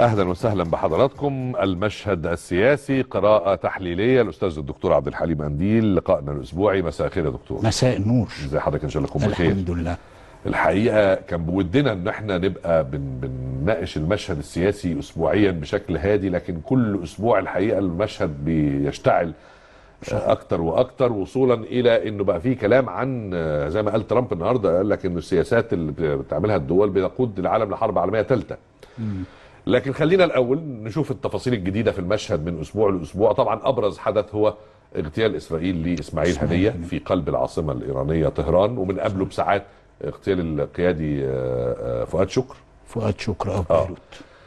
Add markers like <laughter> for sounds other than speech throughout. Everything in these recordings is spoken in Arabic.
اهلا وسهلا بحضراتكم المشهد السياسي قراءه تحليليه الاستاذ الدكتور عبد الحليم انديل لقائنا الاسبوعي مساء الخير يا دكتور مساء النور ازي حضرتك ان شاء الله بخير الحمد لله الحقيقه كان بودنا ان احنا نبقى بن بنناقش المشهد السياسي اسبوعيا بشكل هادي لكن كل اسبوع الحقيقه المشهد بيشتعل اكتر واكتر وصولا الى انه بقى في كلام عن آه، زي ما قال ترامب النهارده قال لك ان السياسات اللي بتعملها الدول بتقود العالم لحرب عالميه ثالثه لكن خلينا الاول نشوف التفاصيل الجديده في المشهد من اسبوع لاسبوع طبعا ابرز حدث هو اغتيال اسرائيل لاسماعيل هنيه في قلب العاصمه الايرانيه طهران ومن قبله بساعات اغتيال القيادي آه، آه، فؤاد شكر فؤاد شكر اه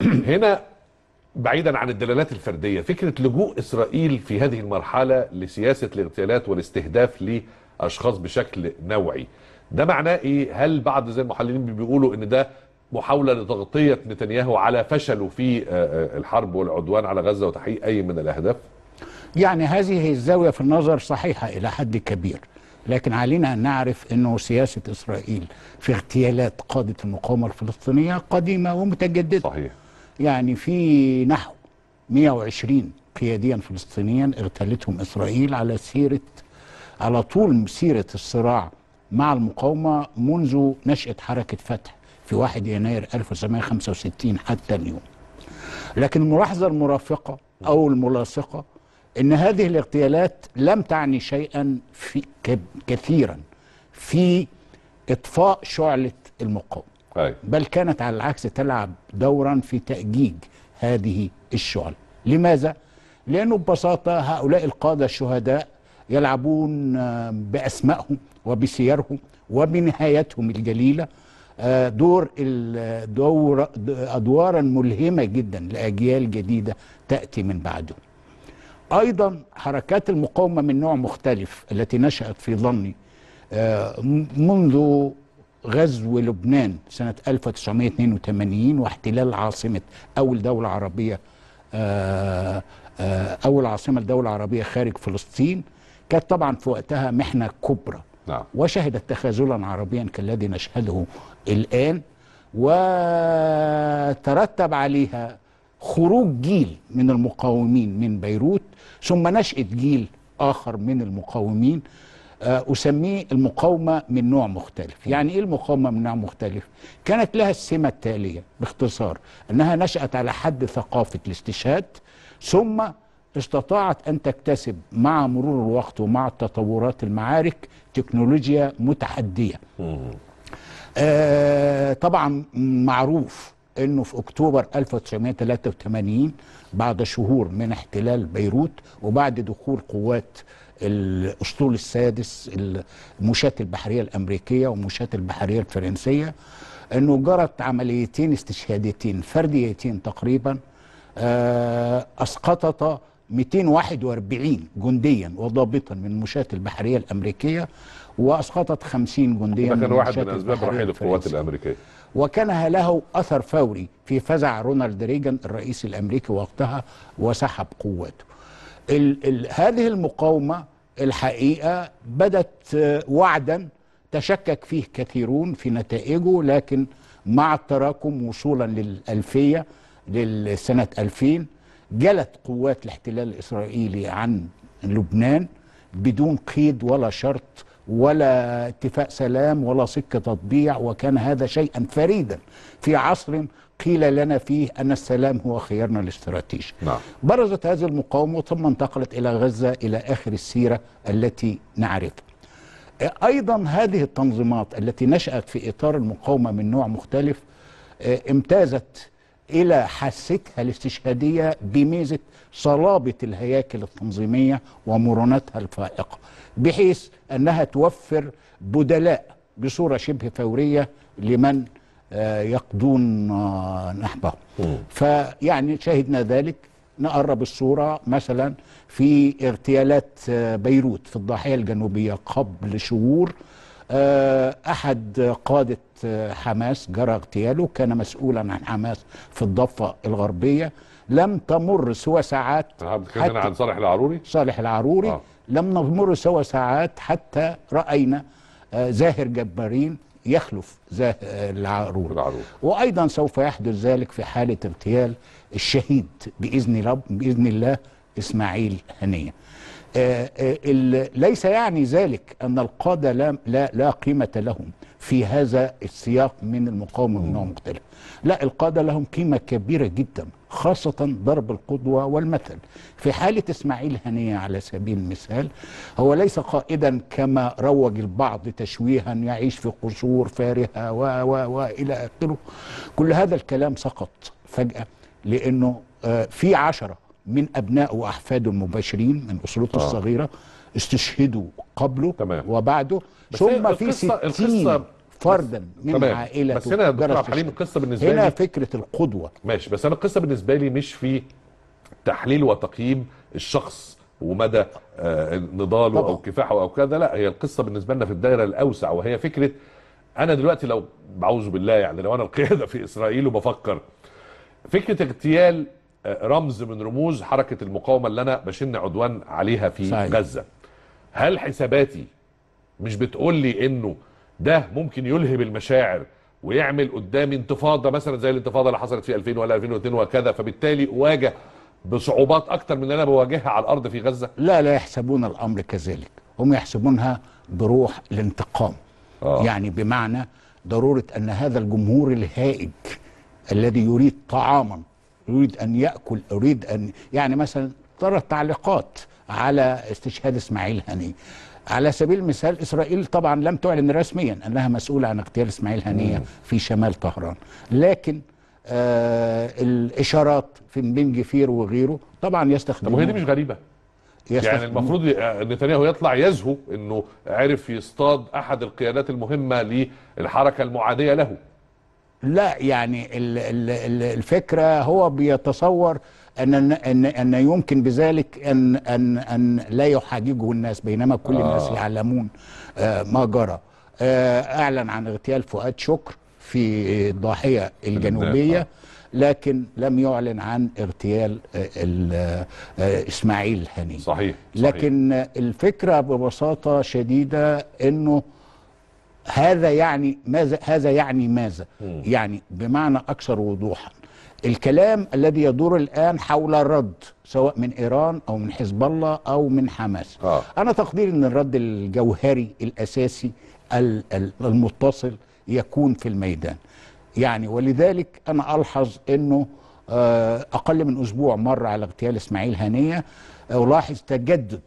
هنا بعيدا عن الدلالات الفرديه فكره لجوء اسرائيل في هذه المرحله لسياسه الاغتيالات والاستهداف لاشخاص بشكل نوعي ده معناه ايه هل بعض زي المحللين بيقولوا ان ده محاوله لتغطيه نتنياهو على فشله في آه، آه، الحرب والعدوان على غزه وتحقيق اي من الاهداف يعني هذه الزاويه في النظر صحيحه الى حد كبير لكن علينا أن نعرف أنه سياسة إسرائيل في اغتيالات قادة المقاومة الفلسطينية قديمة ومتجددة صحيح يعني في نحو 120 قياديا فلسطينيا اغتالتهم اسرائيل على سيره على طول سيره الصراع مع المقاومه منذ نشاه حركه فتح في 1 يناير 1965 حتى اليوم. لكن الملاحظه المرافقه او الملاصقه ان هذه الاغتيالات لم تعني شيئا في كثيرا في اطفاء شعله المقاومه. بل كانت على العكس تلعب دورا في تأجيج هذه الشعل لماذا؟ لأنه ببساطة هؤلاء القادة الشهداء يلعبون بأسمائهم وبسيرهم وبنهايتهم الجليلة آه، دور الدور أدوارا ملهمة جدا لأجيال جديدة تأتي من بعدهم أيضا حركات المقاومة من نوع مختلف التي نشأت في ظني آه، منذ غزو لبنان سنة 1982 واحتلال عاصمة أول دولة عربية آه، آه، أول عاصمة لدولة عربية خارج فلسطين كانت طبعا في وقتها محنة كبرى نعم. وشهدت تخاذلا عربيا كالذي نشهده الآن وترتب عليها خروج جيل من المقاومين من بيروت ثم نشأة جيل آخر من المقاومين آه، أسميه المقاومة من نوع مختلف يعني إيه المقاومة من نوع مختلف؟ كانت لها السمة التالية باختصار أنها نشأت على حد ثقافة الاستشهاد ثم استطاعت أن تكتسب مع مرور الوقت ومع تطورات المعارك تكنولوجيا متحدية آه طبعا معروف أنه في أكتوبر 1983 بعد شهور من احتلال بيروت وبعد دخول قوات الاسطول السادس المشاة البحريه الامريكيه ومشاة البحريه الفرنسيه انه جرت عمليتين استشهاديتين فرديتين تقريبا آه، اسقطتا 241 جنديا وضابطا من مشاة البحريه الامريكيه واسقطت 50 جنديا ده كان واحد من اسباب رحيل القوات الامريكيه وكان له اثر فوري في فزع رونالد ريجن الرئيس الامريكي وقتها وسحب قواته. ال ال هذه المقاومه الحقيقه بدت آه، وعدا تشكك فيه كثيرون في نتائجه لكن مع التراكم وصولا للألفية للسنة 2000 جلت قوات الاحتلال الإسرائيلي عن لبنان بدون قيد ولا شرط ولا اتفاق سلام ولا سكة تطبيع وكان هذا شيئا فريدا في عصر قيل لنا فيه أن السلام هو خيارنا الاستراتيجي نعم. برزت هذه المقاومة ثم انتقلت إلى غزة إلى آخر السيرة التي نعرفها أيضا هذه التنظيمات التي نشأت في إطار المقاومة من نوع مختلف آه، امتازت إلى حاستها الاستشهادية بميزة صلابة الهياكل التنظيمية ومرونتها الفائقة بحيث أنها توفر بدلاء بصورة شبه فورية لمن يقضون آه، نحبه فيعني شهدنا ذلك نقرب الصورة مثلا في اغتيالات آه، بيروت في الضاحية الجنوبية قبل شهور آه، أحد قادة حماس جرى اغتياله كان مسؤولا عن حماس في الضفة الغربية لم تمر سوى ساعات حتى عن صالح العروري صالح العروري آه. لم نمر سوى ساعات حتى رأينا زاهر جبارين يخلف العروض. العروض وأيضا سوف يحدث ذلك في حالة اغتيال الشهيد بإذن, رب بإذن الله إسماعيل هنية آه، آه، ليس يعني ذلك أن القادة لا, لا قيمة لهم في هذا السياق من المقاومه من نوع مختلف لا القاده لهم قيمه كبيره جدا خاصة ضرب القدوة والمثل في حالة إسماعيل هنية على سبيل المثال هو ليس قائدا كما روج البعض تشويها يعيش في قصور فارهة و و و إلى آخره كل هذا الكلام سقط فجأة لأنه آه، في عشرة من أبناء وأحفاده المباشرين من أسرته آه. الصغيرة استشهدوا قبله تمام. وبعده ثم في ستين فردا من تمام. عائلته بس هنا دكتور عبد الحليم القصه بالنسبه هنا لي هنا فكره القدوه ماشي بس انا القصه بالنسبه لي مش في تحليل وتقييم الشخص ومدى آه، نضاله طبعا. او كفاحه او كذا لا هي القصه بالنسبه لنا في الدايره الاوسع وهي فكره انا دلوقتي لو بعوذ بالله يعني لو انا القياده في اسرائيل وبفكر فكره اغتيال آه، رمز من رموز حركه المقاومه اللي انا بشن عدوان عليها في صحيح. غزه هل حساباتي مش بتقول لي انه ده ممكن يلهب المشاعر ويعمل قدامي انتفاضه مثلا زي الانتفاضه اللي حصلت في 2000 ولا 2002 وكذا فبالتالي اواجه بصعوبات اكتر من اللي انا بواجهها على الارض في غزه؟ لا لا يحسبون الامر كذلك، هم يحسبونها بروح الانتقام. آه. يعني بمعنى ضروره ان هذا الجمهور الهائج الذي يريد طعاما يريد ان ياكل يريد ان يعني مثلا ترى التعليقات على استشهاد اسماعيل هنيه على سبيل المثال اسرائيل طبعا لم تعلن رسميا انها مسؤوله عن اغتيال اسماعيل هنيه في شمال طهران لكن آه الاشارات في بن جفير وغيره طبعا يستخدمها طب وهي دي مش غريبه يعني المفروض آه، نتنياهو يطلع يزهو انه عرف يصطاد احد القيادات المهمه للحركه المعاديه له لا يعني الفكره هو بيتصور ان ان ان يمكن بذلك ان ان ان لا يحاججه الناس بينما كل آه. الناس يعلمون آه ما جرى آه اعلن عن اغتيال فؤاد شكر في الضاحيه الجنوبيه آه. لكن لم يعلن عن اغتيال آه، آه، اسماعيل هني صحيح, صحيح لكن الفكره ببساطه شديده انه هذا يعني ماذا هذا يعني ماذا؟ م. يعني بمعنى اكثر وضوحا الكلام الذي يدور الآن حول الرد سواء من إيران أو من حزب الله أو من حماس آه. أنا تقديري أن الرد الجوهري الأساسي المتصل يكون في الميدان يعني ولذلك أنا ألحظ أنه آه، أقل من أسبوع مر على اغتيال إسماعيل هنية ألاحظ آه، تجدد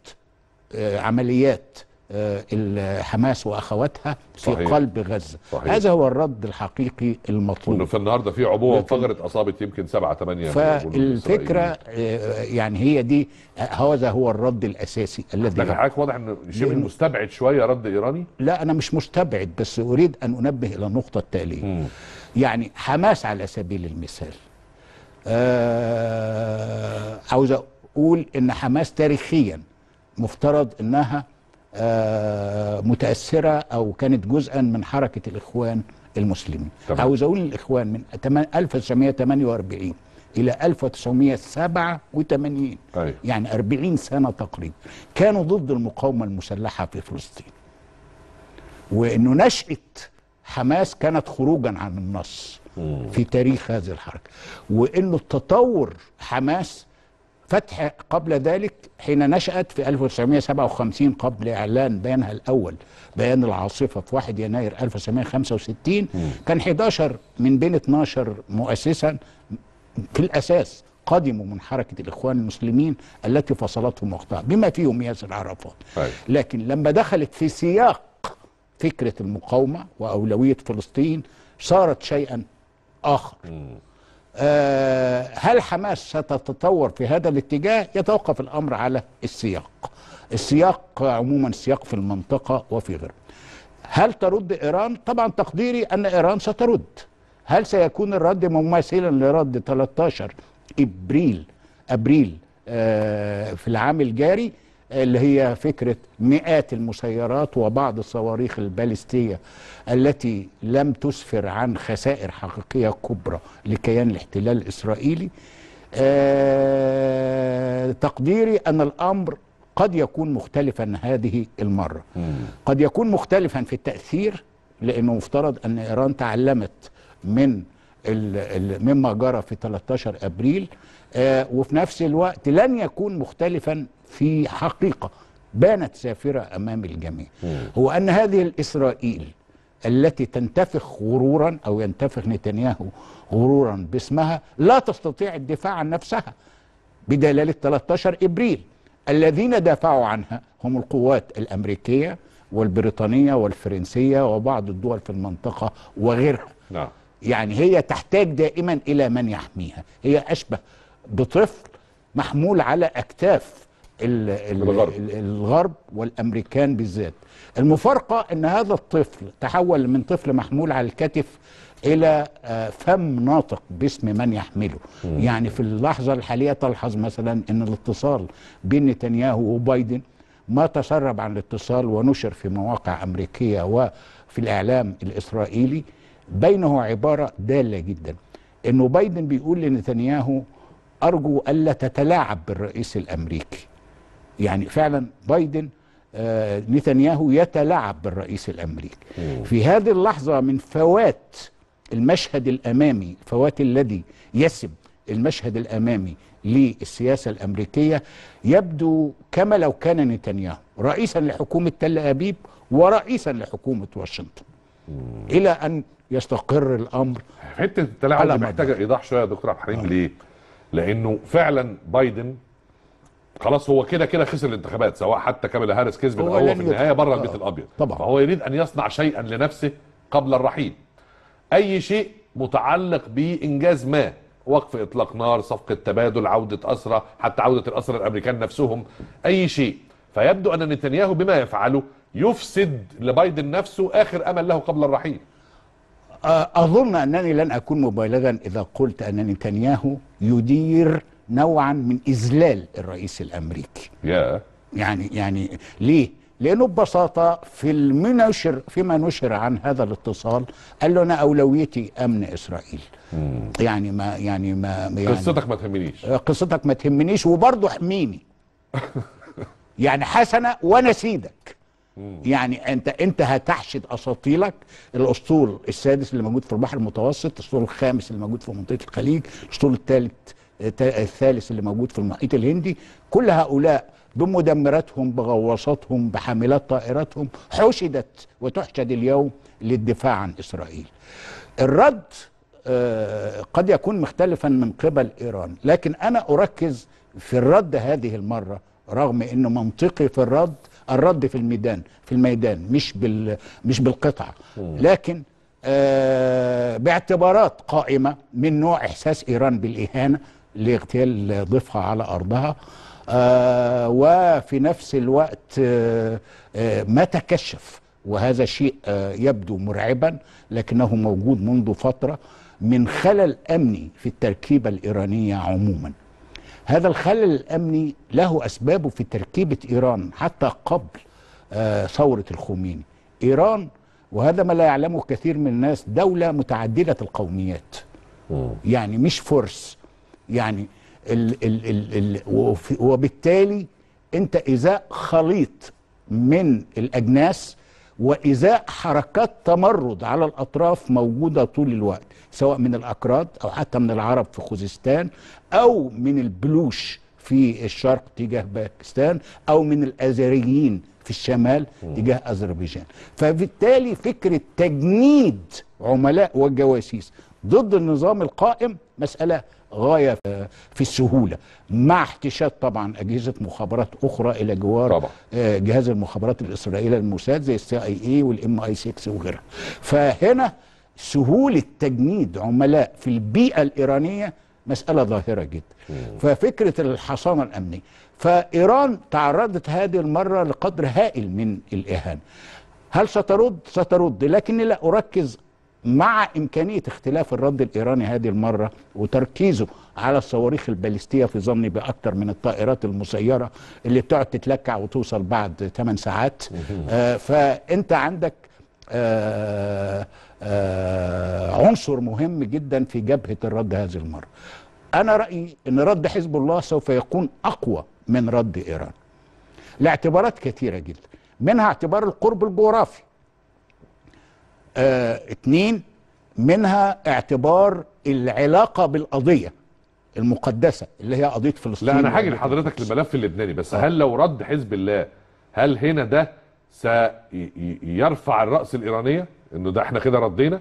آه، عمليات آه، حماس واخواتها صحيح. في قلب غزه صحيح. هذا هو الرد الحقيقي المطلوب في النهارده في عبوه انفجرت اصابت يمكن 7 8 فالفكره آه، يعني هي دي هذا هو الرد الاساسي الذي لكن حضرتك واضح ان شبه مستبعد شويه رد ايراني لا انا مش مستبعد بس اريد ان انبه الى النقطه التاليه م. يعني حماس على سبيل المثال آه عاوز اقول ان حماس تاريخيا مفترض انها آه، متاثره او كانت جزءا من حركه الاخوان المسلمين طبعا. عاوز اقول الاخوان من 1948 الى 1987 أيوه. يعني 40 سنه تقريبا كانوا ضد المقاومه المسلحه في فلسطين وانه نشاه حماس كانت خروجا عن النص في تاريخ هذه الحركه وانه التطور حماس فتح قبل ذلك حين نشأت في 1957 قبل إعلان بيانها الأول بيان العاصفة في 1 يناير 1965 مم. كان 11 من بين 12 مؤسسا في الأساس قدموا من حركة الإخوان المسلمين التي فصلتهم وقتها بما فيهم ياسر عرفات طيب. لكن لما دخلت في سياق فكرة المقاومة وأولوية فلسطين صارت شيئا آخر مم. آه، هل حماس ستتطور في هذا الاتجاه يتوقف الأمر على السياق السياق عموما السياق في المنطقة وفي غيره هل ترد إيران؟ طبعا تقديري أن إيران سترد هل سيكون الرد مماثلا لرد 13 إبريل أبريل آه، في العام الجاري؟ اللي هي فكرة مئات المسيرات وبعض الصواريخ البالستية التي لم تسفر عن خسائر حقيقية كبرى لكيان الاحتلال الإسرائيلي آه، تقديري أن الأمر قد يكون مختلفا هذه المرة قد يكون مختلفا في التأثير لأنه مفترض أن إيران تعلمت من مما جرى في 13 أبريل آه، وفي نفس الوقت لن يكون مختلفا في حقيقة بانت سافرة أمام الجميع هو أن هذه الإسرائيل التي تنتفخ غرورا أو ينتفخ نتنياهو غرورا باسمها لا تستطيع الدفاع عن نفسها بدلالة 13 إبريل الذين دافعوا عنها هم القوات الأمريكية والبريطانية والفرنسية وبعض الدول في المنطقة وغيرها لا. نعم. يعني هي تحتاج دائما إلى من يحميها هي أشبه بطفل محمول على أكتاف الغرب. الغرب والامريكان بالذات المفارقه ان هذا الطفل تحول من طفل محمول على الكتف الى آه، فم ناطق باسم من يحمله مم. يعني في اللحظه الحاليه تلحظ مثلا ان الاتصال بين نتنياهو وبايدن ما تسرب عن الاتصال ونشر في مواقع امريكيه وفي الاعلام الاسرائيلي بينه عباره داله جدا انه بايدن بيقول لنتنياهو ارجو الا تتلاعب بالرئيس الامريكي يعني فعلا بايدن آه، نتنياهو يتلاعب بالرئيس الامريكي في هذه اللحظه من فوات المشهد الامامي فوات الذي يسب المشهد الامامي للسياسه الامريكيه يبدو كما لو كان نتنياهو رئيسا لحكومه تل ابيب ورئيسا لحكومه واشنطن مم. الى ان يستقر الامر حته التلاعب محتاجه ايضاح شويه يا دكتور عبد الحليم آه. ليه؟ لانه فعلا بايدن خلاص هو كده كده خسر الانتخابات سواء حتى كاميلا هاريس كسب او هو في النهايه بره البيت آه، الابيض طبعا فهو يريد ان يصنع شيئا لنفسه قبل الرحيل اي شيء متعلق بانجاز ما وقف اطلاق نار صفقه تبادل عوده اسرى حتى عوده الاسرى الامريكان نفسهم اي شيء فيبدو ان نتنياهو بما يفعله يفسد لبايدن نفسه اخر امل له قبل الرحيل آه، اظن انني لن اكون مبالغا اذا قلت ان نتنياهو يدير نوعا من إذلال الرئيس الأمريكي yeah. يعني يعني ليه؟ لأنه ببساطة في المنشر فيما نشر عن هذا الاتصال قال له أنا أولويتي أمن إسرائيل mm. يعني ما يعني ما يعني قصتك ما تهمنيش آه، قصتك ما تهمنيش وبرضه احميني <laughs> يعني حسنة وأنا سيدك hmm. يعني انت انت هتحشد اساطيلك الاسطول السادس اللي موجود في البحر المتوسط الاسطول الخامس اللي موجود في منطقه الخليج الاسطول الثالث الثالث اللي موجود في المحيط الهندي كل هؤلاء بمدمراتهم بغواصاتهم بحاملات طائراتهم حشدت وتحشد اليوم للدفاع عن إسرائيل الرد آه، قد يكون مختلفا من قبل إيران لكن أنا أركز في الرد هذه المرة رغم أنه منطقي في الرد الرد في الميدان في الميدان مش بال مش بالقطعة لكن آه، باعتبارات قائمة من نوع إحساس إيران بالإهانة لاغتيال ضفها على أرضها آه وفي نفس الوقت آه آه ما تكشف وهذا شيء آه، يبدو مرعبا لكنه موجود منذ فترة من خلل أمني في التركيبة الإيرانية عموما هذا الخلل الأمني له أسبابه في تركيبة إيران حتى قبل آه، ثورة الخميني إيران وهذا ما لا يعلمه كثير من الناس دولة متعددة القوميات يعني مش فرس يعني ال ال ال ال وبالتالي انت ازاء خليط من الاجناس وازاء حركات تمرد على الاطراف موجوده طول الوقت سواء من الاكراد او حتى من العرب في خوزستان او من البلوش في الشرق تجاه باكستان او من الازريين في الشمال تجاه اذربيجان فبالتالي فكره تجنيد عملاء والجواسيس ضد النظام القائم مساله غايه في السهوله مع احتشاد طبعا اجهزه مخابرات اخرى الى جوار طبعا. آه، جهاز المخابرات الاسرائيلي الموساد زي السي اي اي والام اي 6 وغيرها فهنا سهوله تجنيد عملاء في البيئه الايرانيه مساله ظاهره جدا ففكره الحصانه الامنيه فايران تعرضت هذه المره لقدر هائل من الاهانه هل سترد سترد لكني لا اركز مع إمكانية اختلاف الرد الإيراني هذه المرة وتركيزه على الصواريخ الباليستية في ظني بأكثر من الطائرات المسيرة اللي بتقعد تتلكع وتوصل بعد 8 ساعات آه فأنت عندك آه آه عنصر مهم جدا في جبهة الرد هذه المرة أنا رأيي أن رد حزب الله سوف يكون أقوى من رد إيران لاعتبارات كثيرة جدا منها اعتبار القرب الجغرافي آه، اتنين منها اعتبار العلاقه بالقضيه المقدسه اللي هي قضيه فلسطين لا انا هاجي لحضرتك الملف اللبناني بس هل لو رد حزب الله هل هنا ده سيرفع الراس الايرانيه انه ده احنا كده ردينا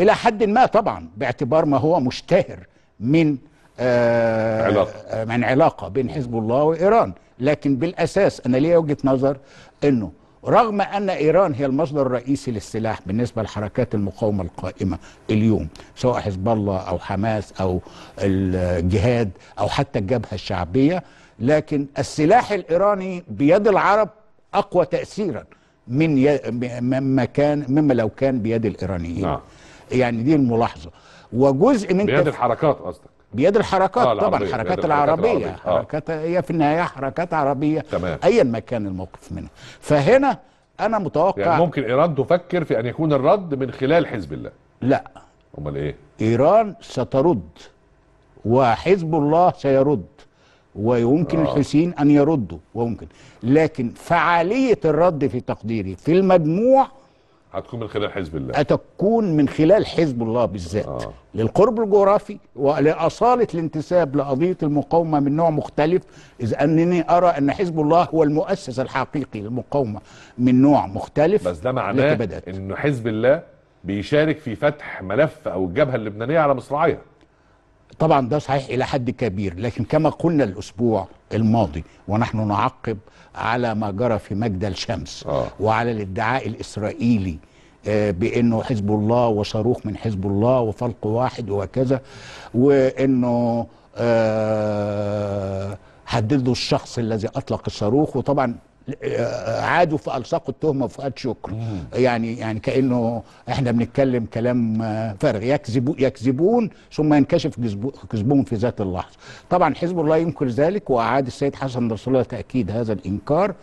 الى حد ما طبعا باعتبار ما هو مشتهر من آه علاقة. من علاقه بين حزب الله وايران لكن بالاساس انا ليا وجهه نظر انه رغم أن إيران هي المصدر الرئيسي للسلاح بالنسبة لحركات المقاومة القائمة اليوم سواء حزب الله أو حماس أو الجهاد أو حتى الجبهة الشعبية لكن السلاح الإيراني بيد العرب أقوى تأثيرا من مما كان مما لو كان بيد الإيرانيين نعم. يعني دي الملاحظة وجزء من بيد الحركات قصدك بيد الحركات آه طبعا حركات العربية, العربية. آه. حركات هي في النهاية حركات عربية تمام. أيا ما كان الموقف منها فهنا أنا متوقع يعني ممكن إيران تفكر في أن يكون الرد من خلال حزب الله لا أمال إيه إيران سترد وحزب الله سيرد ويمكن آه. الحسين أن يردوا وممكن لكن فعالية الرد في تقديري في المجموع هتكون من خلال حزب الله هتكون من خلال حزب الله بالذات آه. للقرب الجغرافي ولأصالة الانتساب لقضية المقاومة من نوع مختلف إذ أنني أرى أن حزب الله هو المؤسس الحقيقي للمقاومة من نوع مختلف بس ده معناه أن حزب الله بيشارك في فتح ملف أو الجبهة اللبنانية على مصراعيها طبعا ده صحيح الى حد كبير لكن كما قلنا الاسبوع الماضي ونحن نعقب على ما جرى في مجدل شمس آه. وعلى الادعاء الاسرائيلي آه، بانه حزب الله وصاروخ من حزب الله وفلق واحد وكذا وانه حددوا آه، الشخص الذي اطلق الصاروخ وطبعا عادوا فالصقوا التهمه فؤاد شكر يعني يعني كانه احنا بنتكلم كلام آه، فارغ يكذبوا يكذبون ثم ينكشف كذبهم في ذات اللحظه طبعا حزب الله ينكر ذلك واعاد السيد حسن نصر الله تاكيد هذا الانكار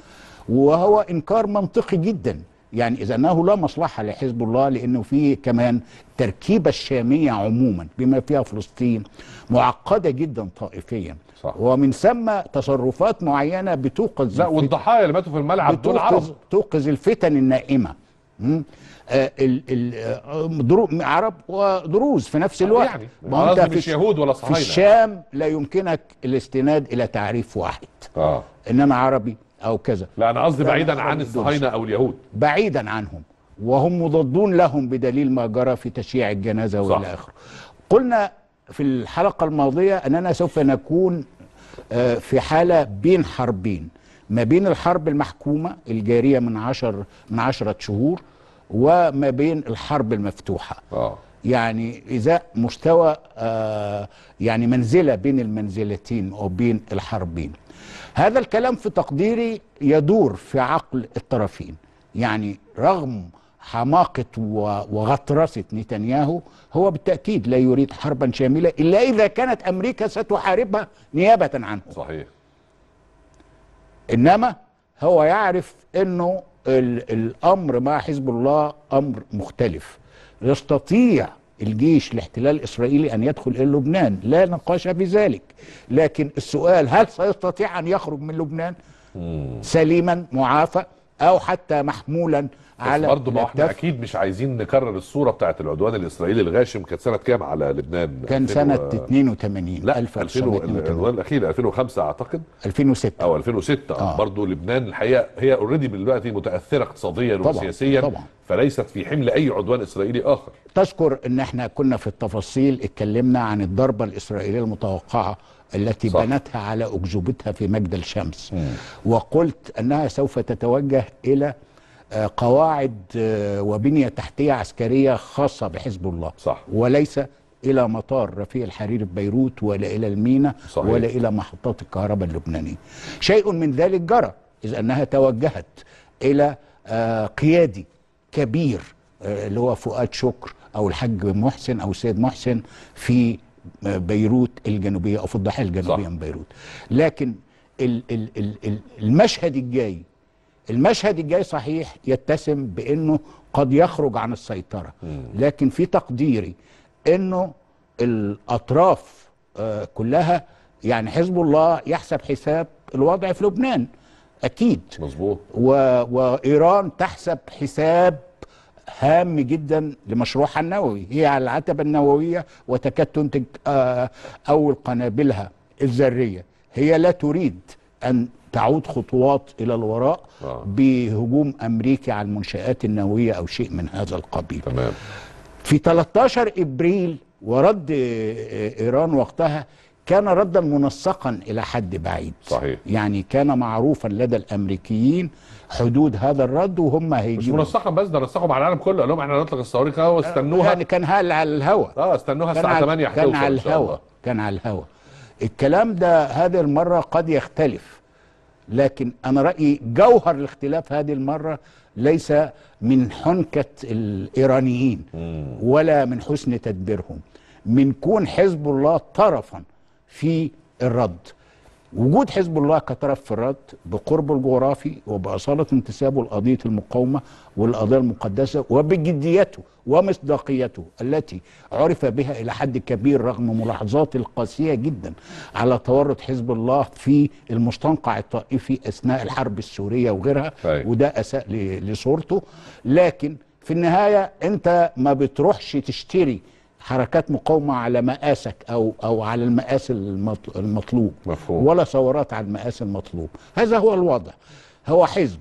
وهو انكار منطقي جدا يعني اذا انه لا مصلحه لحزب الله لانه فيه كمان التركيبه الشاميه عموما بما فيها فلسطين معقده جدا طائفيا صح. ومن ثم تصرفات معينه بتوقظ لا والضحايا اللي ماتوا في الملعب دول عرب توقظ الفتن النائمه آه، آه، عرب ودروز في نفس يعني الوقت يعني ما انت في مش يهود ولا صهاينه في الشام لا يمكنك الاستناد الى تعريف واحد اه انما عربي او كذا لا انا قصدي بعيدا عن الصهاينه او اليهود بعيدا عنهم وهم مضادون لهم بدليل ما جرى في تشييع الجنازه والى اخره قلنا في الحلقة الماضية أننا سوف نكون آه، في حالة بين حربين ما بين الحرب المحكومة الجارية من عشر من عشرة شهور وما بين الحرب المفتوحة آه. يعني إذا مستوى آه، يعني منزلة بين المنزلتين أو بين الحربين هذا الكلام في تقديري يدور في عقل الطرفين يعني رغم حماقة وغطرسة نتنياهو هو بالتأكيد لا يريد حربا شاملة إلا إذا كانت أمريكا ستحاربها نيابة عنه صحيح إنما هو يعرف أنه الأمر مع حزب الله أمر مختلف يستطيع الجيش الاحتلال الإسرائيلي أن يدخل إلى لبنان لا نقاش في ذلك لكن السؤال هل سيستطيع أن يخرج من لبنان سليما معافى او حتى محمولا على برضه ما احنا اكيد مش عايزين نكرر الصوره بتاعت العدوان الاسرائيلي الغاشم كانت سنه كام على لبنان كان سنه و... 82 لا 1982 العدوان الاخير 2005 اعتقد 2006 او 2006 آه. برضه لبنان الحقيقه هي اوريدي دلوقتي متاثره اقتصاديا طبعًا. وسياسيا طبعا فليست في حمل اي عدوان اسرائيلي اخر تذكر ان احنا كنا في التفاصيل اتكلمنا عن الضربه الاسرائيليه المتوقعه التي صح. بنتها على أكذوبتها في مجد الشمس مم. وقلت أنها سوف تتوجه إلى آه، قواعد آه، وبنية تحتية عسكرية خاصة بحزب الله صح. وليس إلى مطار رفيق الحريري ببيروت ولا إلى المينا صحيح. ولا إلى محطات الكهرباء اللبنانية شيء من ذلك جرى إذ أنها توجهت إلى آه، قيادي كبير اللي هو فؤاد شكر أو الحاج محسن أو السيد محسن في بيروت الجنوبيه او في الضاحيه الجنوبيه صح. من بيروت لكن الـ الـ الـ المشهد الجاي المشهد الجاي صحيح يتسم بانه قد يخرج عن السيطره لكن في تقديري انه الاطراف آه، كلها يعني حزب الله يحسب حساب الوضع في لبنان اكيد مظبوط وايران تحسب حساب هام جدا لمشروعها النووي هي على العتبة النووية وتكاد تنتج آه، أول قنابلها الذرية هي لا تريد أن تعود خطوات إلى الوراء آه. بهجوم أمريكي على المنشآت النووية أو شيء من هذا القبيل تمام. في 13 إبريل ورد آه، آه، إيران وقتها كان ردا منسقا الى حد بعيد صحيح. يعني كان معروفا لدى الامريكيين حدود هذا الرد وهم هيجيبوا مش منسقا بس ده نسقهم على العالم كله قال لهم احنا نطلق الصواريخ اهو استنوها يعني كان هال على الهواء اه استنوها الساعه 8 هتوصل كان على الهواء كان على الهواء الكلام ده هذه المره قد يختلف لكن انا رايي جوهر الاختلاف هذه المره ليس من حنكه الايرانيين ولا من حسن تدبيرهم من كون حزب الله طرفا في الرد وجود حزب الله كطرف في الرد بقربه الجغرافي وبأصالة انتسابه لقضية المقاومة والقضية المقدسة وبجديته ومصداقيته التي عرف بها إلى حد كبير رغم ملاحظات القاسية جدا على تورط حزب الله في المستنقع الطائفي أثناء الحرب السورية وغيرها طيب. وده أساء لصورته لكن في النهاية أنت ما بتروحش تشتري حركات مقاومة على مقاسك أو أو على المقاس المطلوب مفهوم. ولا ثورات على المقاس المطلوب هذا هو الوضع هو حزب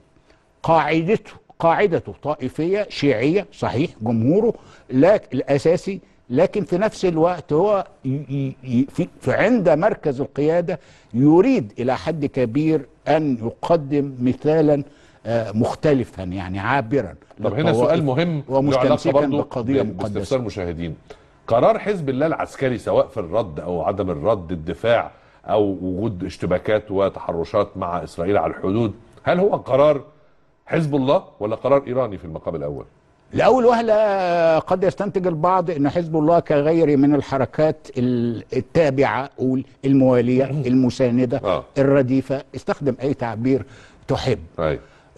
قاعدته قاعدته طائفية شيعية صحيح جمهوره لكن الأساسي لكن في نفس الوقت هو في عند مركز القيادة يريد إلى حد كبير أن يقدم مثالا آه، مختلفا يعني عابرا طب هنا سؤال مهم له علاقه بقضيه مقدسه مشاهدين قرار حزب الله العسكري سواء في الرد او عدم الرد الدفاع او وجود اشتباكات وتحرشات مع اسرائيل على الحدود هل هو قرار حزب الله ولا قرار ايراني في المقام الاول لاول وهله آه، قد يستنتج البعض ان حزب الله كغيره من الحركات التابعه قول المواليه المسانده آه. الرديفه استخدم اي تعبير تحب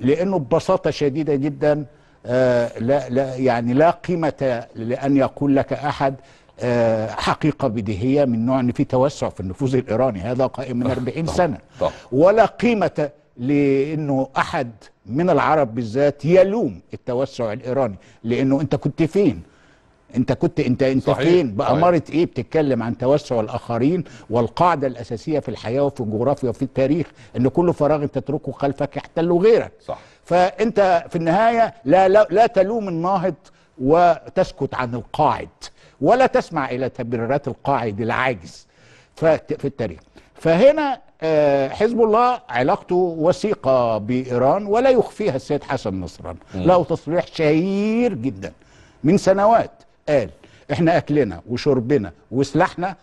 لانه ببساطه شديده جدا آه، لا لا يعني لا قيمة لأن يقول لك أحد آه، حقيقة بديهية من نوع أن في توسع في النفوذ الإيراني هذا قائم من 40 سنة ولا قيمة لأنه أحد من العرب بالذات يلوم التوسع الإيراني لأنه أنت كنت فين؟ انت كنت انت انت صحيح. فين بأمارة ايه بتتكلم عن توسع الاخرين والقاعدة الاساسية في الحياة وفي الجغرافيا وفي التاريخ ان كل فراغ تتركه خلفك يحتل غيرك صح فانت في النهايه لا لا, لا تلوم الناهض وتسكت عن القاعد ولا تسمع الى تبريرات القاعد العاجز في التاريخ فهنا آه، حزب الله علاقته وثيقه بايران ولا يخفيها السيد حسن نصر له تصريح شهير جدا من سنوات قال احنا اكلنا وشربنا وسلاحنا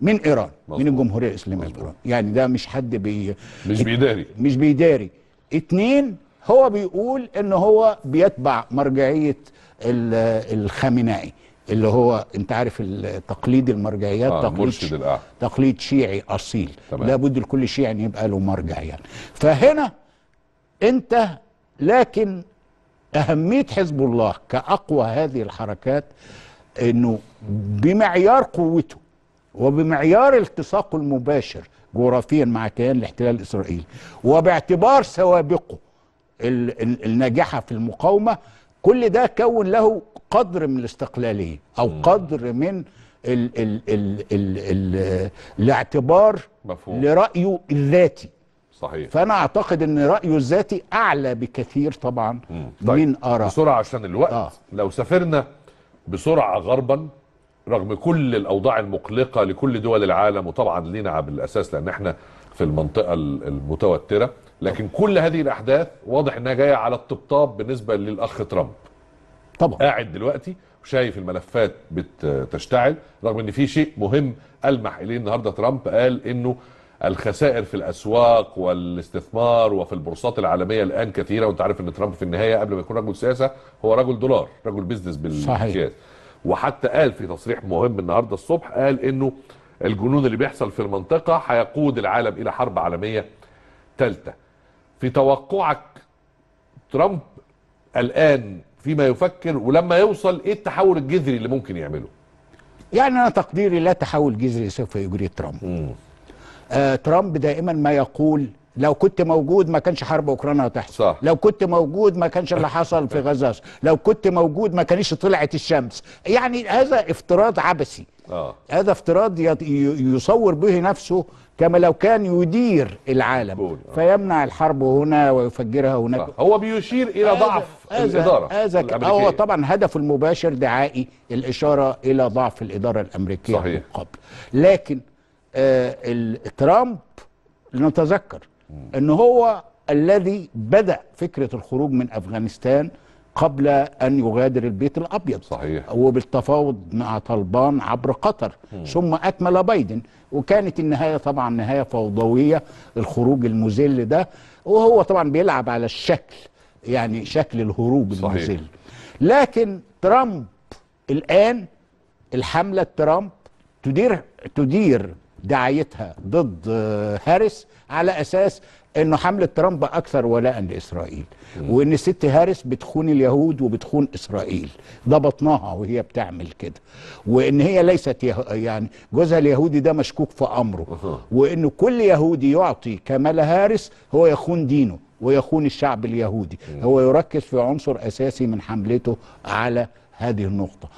من ايران مزبوط. من الجمهوريه الاسلاميه الايرانيه يعني ده مش حد بي مش بيداري مش بيداري اتنين هو بيقول ان هو بيتبع مرجعيه الخامنائي اللي هو انت عارف تقليد المرجعيات آه تقليد ش... تقليد شيعي اصيل تمام. لابد لكل شيعي ان يبقى له مرجع يعني فهنا انت لكن اهميه حزب الله كاقوى هذه الحركات انه بمعيار قوته وبمعيار التصاقه المباشر جغرافيا مع كيان الاحتلال الاسرائيلي وباعتبار سوابقه الناجحه في المقاومه كل ده كون له قدر من الاستقلاليه او قدر من الـ الـ الـ الـ الـ الاعتبار مفهوم. لرايه الذاتي صحيح فانا اعتقد ان رايه الذاتي اعلى بكثير طبعا مم. طيب. من بسرعه عشان الوقت آه. لو سافرنا بسرعه غربا رغم كل الاوضاع المقلقه لكل دول العالم وطبعا لينا بالاساس لان احنا في المنطقه المتوتره لكن كل هذه الاحداث واضح انها جايه على الطبطاب بالنسبه للاخ ترامب طبعا قاعد دلوقتي وشايف الملفات بتشتعل رغم ان في شيء مهم المح اليه النهارده ترامب قال انه الخسائر في الاسواق والاستثمار وفي البورصات العالميه الان كثيره وانت عارف ان ترامب في النهايه قبل ما يكون رجل سياسه هو رجل دولار رجل بيزنس بالامتياز وحتى قال في تصريح مهم النهارده الصبح قال انه الجنون اللي بيحصل في المنطقه هيقود العالم الى حرب عالميه ثالثه في توقعك ترامب الان فيما يفكر ولما يوصل ايه التحول الجذري اللي ممكن يعمله يعني انا تقديري لا تحول جذري سوف يجري ترامب آه ترامب دائما ما يقول لو كنت موجود ما كانش حرب اوكرانيا هتحصل صح. لو كنت موجود ما كانش اللي حصل في <laughs> غزه لو كنت موجود ما كانش طلعت الشمس يعني هذا افتراض عبثي آه. هذا افتراض يصور به نفسه كما لو كان يدير العالم بول. آه. فيمنع الحرب هنا ويفجرها هناك آه. هو بيشير الى ضعف أزا الاداره أزا هو طبعا هدفه المباشر دعائي الاشاره الى ضعف الاداره الامريكيه صحيح. من قبل لكن آه ترامب نتذكر ان هو الذي بدا فكره الخروج من افغانستان قبل أن يغادر البيت الأبيض صحيح وبالتفاوض مع طالبان عبر قطر م. ثم أكمل بايدن وكانت النهاية طبعا نهاية فوضوية الخروج المذل ده وهو طبعا بيلعب على الشكل يعني شكل الهروب صحيح. المذل لكن ترامب الآن الحملة ترامب تدير تدير دعايتها ضد هاريس على اساس انه حمله ترامب اكثر ولاء لاسرائيل وان الست هارس بتخون اليهود وبتخون اسرائيل ده بطنها وهي بتعمل كده وان هي ليست يه... يعني جوزها اليهودي ده مشكوك في امره وان كل يهودي يعطي كمالا هارس هو يخون دينه ويخون الشعب اليهودي هو يركز في عنصر اساسي من حملته على هذه النقطه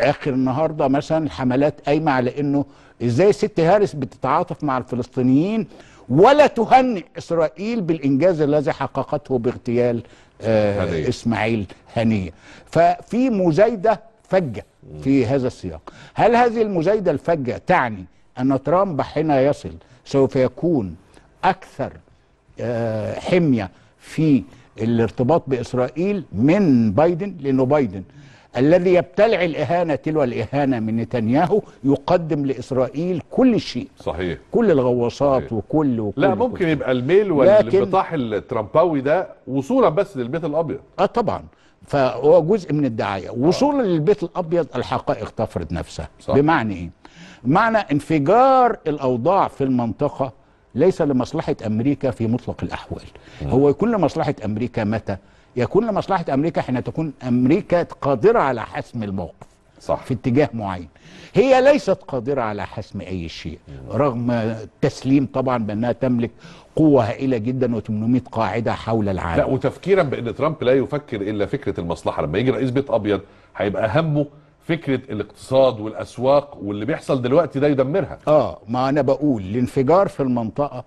اخر النهارده مثلا الحملات قايمه على انه ازاي ست هارس بتتعاطف مع الفلسطينيين ولا تهنئ إسرائيل بالإنجاز الذي حققته باغتيال آه، هنية. إسماعيل هنية ففي مزايدة فجة في هذا السياق هل هذه المزايدة الفجة تعني أن ترامب حين يصل سوف يكون أكثر آه، حمية في الارتباط بإسرائيل من بايدن لأنه بايدن الذي يبتلع الإهانة تلو الإهانة من نتنياهو يقدم لإسرائيل كل شيء صحيح كل الغواصات صحيح. وكل, وكل لا ممكن وكل. يبقى الميل والانبطاح الترامباوي ده وصولا بس للبيت الأبيض اه طبعا فهو جزء من الدعاية وصولا آه. للبيت الأبيض الحقائق تفرض نفسها صح. بمعنى إيه؟ معنى انفجار الأوضاع في المنطقة ليس لمصلحة أمريكا في مطلق الأحوال م. هو يكون لمصلحة أمريكا متى؟ يكون لمصلحه امريكا حين تكون امريكا قادره على حسم الموقف صح. في اتجاه معين هي ليست قادرة على حسم أي شيء رغم التسليم طبعا بأنها تملك قوة هائلة جدا و800 قاعدة حول العالم لا وتفكيرا بأن ترامب لا يفكر إلا فكرة المصلحة لما يجي رئيس بيت أبيض هيبقى همه فكرة الاقتصاد والأسواق واللي بيحصل دلوقتي ده يدمرها آه ما أنا بقول الانفجار في المنطقة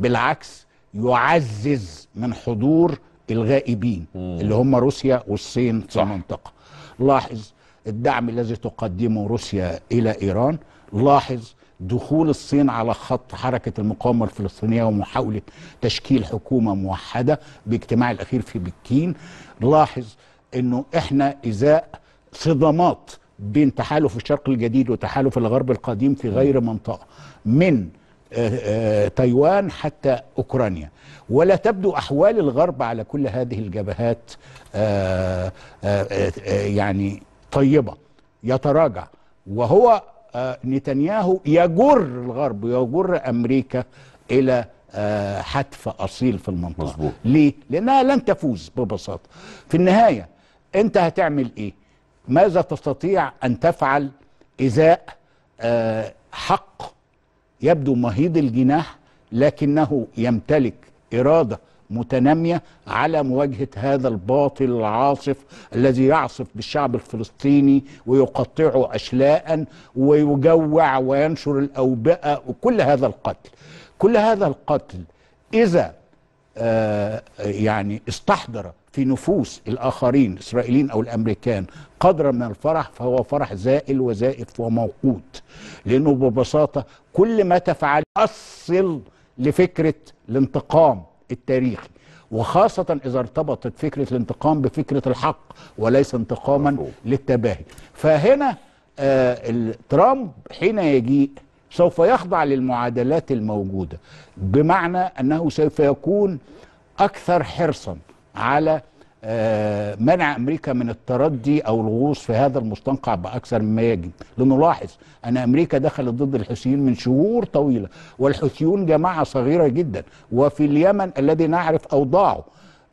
بالعكس يعزز من حضور الغائبين مم. اللي هم روسيا والصين في المنطقه لاحظ الدعم الذي تقدمه روسيا الى ايران لاحظ دخول الصين على خط حركة المقاومة الفلسطينية ومحاولة تشكيل حكومة موحدة باجتماع الأخير في بكين لاحظ أنه إحنا إزاء صدمات بين تحالف الشرق الجديد وتحالف الغرب القديم في غير منطقة من آه، آه، تايوان حتى أوكرانيا ولا تبدو أحوال الغرب على كل هذه الجبهات آه، يعني طيبة يتراجع وهو نتنياهو يجر الغرب يجر أمريكا إلى حتف أصيل في المنطقة مزبوط. ليه؟ لأنها لن تفوز ببساطة في النهاية أنت هتعمل إيه؟ ماذا تستطيع أن تفعل إزاء حق يبدو مهيض الجناح لكنه يمتلك إرادة متنامية على مواجهة هذا الباطل العاصف الذي يعصف بالشعب الفلسطيني ويقطعه أشلاء ويجوع وينشر الأوبئة وكل هذا القتل كل هذا القتل إذا آه يعني استحضر في نفوس الآخرين الإسرائيليين أو الأمريكان قدر من الفرح فهو فرح زائل وزائف وموقوت لأنه ببساطة كل ما تفعل أصل لفكرة الانتقام التاريخي وخاصة إذا ارتبطت فكرة الانتقام بفكرة الحق وليس انتقاما للتباهي فهنا آه ترامب حين يجيء سوف يخضع للمعادلات الموجودة بمعنى أنه سوف يكون أكثر حرصا على آه، منع امريكا من التردي او الغوص في هذا المستنقع باكثر مما يجب لنلاحظ ان امريكا دخلت ضد الحوثيين من شهور طويله والحوثيون جماعه صغيره جدا وفي اليمن الذي نعرف اوضاعه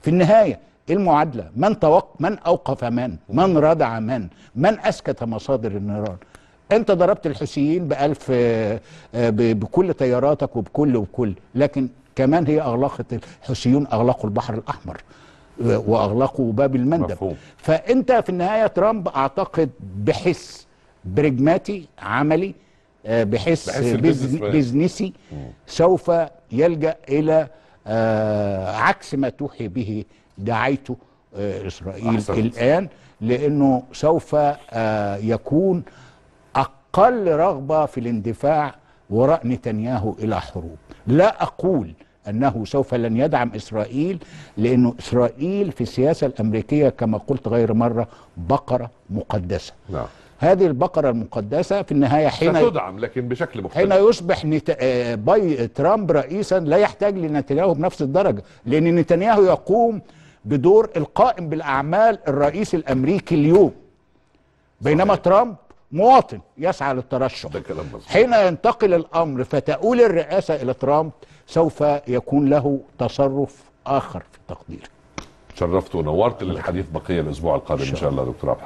في النهايه المعادله من توق من اوقف من من ردع من من اسكت مصادر النيران انت ضربت الحوثيين بألف آه، آه، بكل تياراتك وبكل وبكل لكن كمان هي اغلقت الحوثيون اغلقوا البحر الاحمر واغلقوا باب المندب مفهوم. فانت في النهايه ترامب اعتقد بحس برجماتي عملي آه، بحس, بحس بزنسي سوف يلجا الى آه، عكس ما توحي به دعايته آه، اسرائيل أحسنت. الان لانه سوف يكون اقل رغبه في الاندفاع وراء نتنياهو الى حروب لا اقول أنه سوف لن يدعم إسرائيل لأن إسرائيل في السياسة الأمريكية كما قلت غير مرة بقرة مقدسة نعم. هذه البقرة المقدسة في النهاية حين ستدعم لكن بشكل مختلف حين يصبح نت... آه، باي ترامب رئيسا لا يحتاج لنتنياهو بنفس الدرجة لأن نتنياهو يقوم بدور القائم بالأعمال الرئيس الأمريكي اليوم بينما صحيح. ترامب مواطن يسعى للترشح حين ينتقل الأمر فتؤول الرئاسة إلى ترامب سوف يكون له تصرف آخر في التقدير شرفت ونورت للحديث بقية الأسبوع القادم إن شاء الله دكتور عبد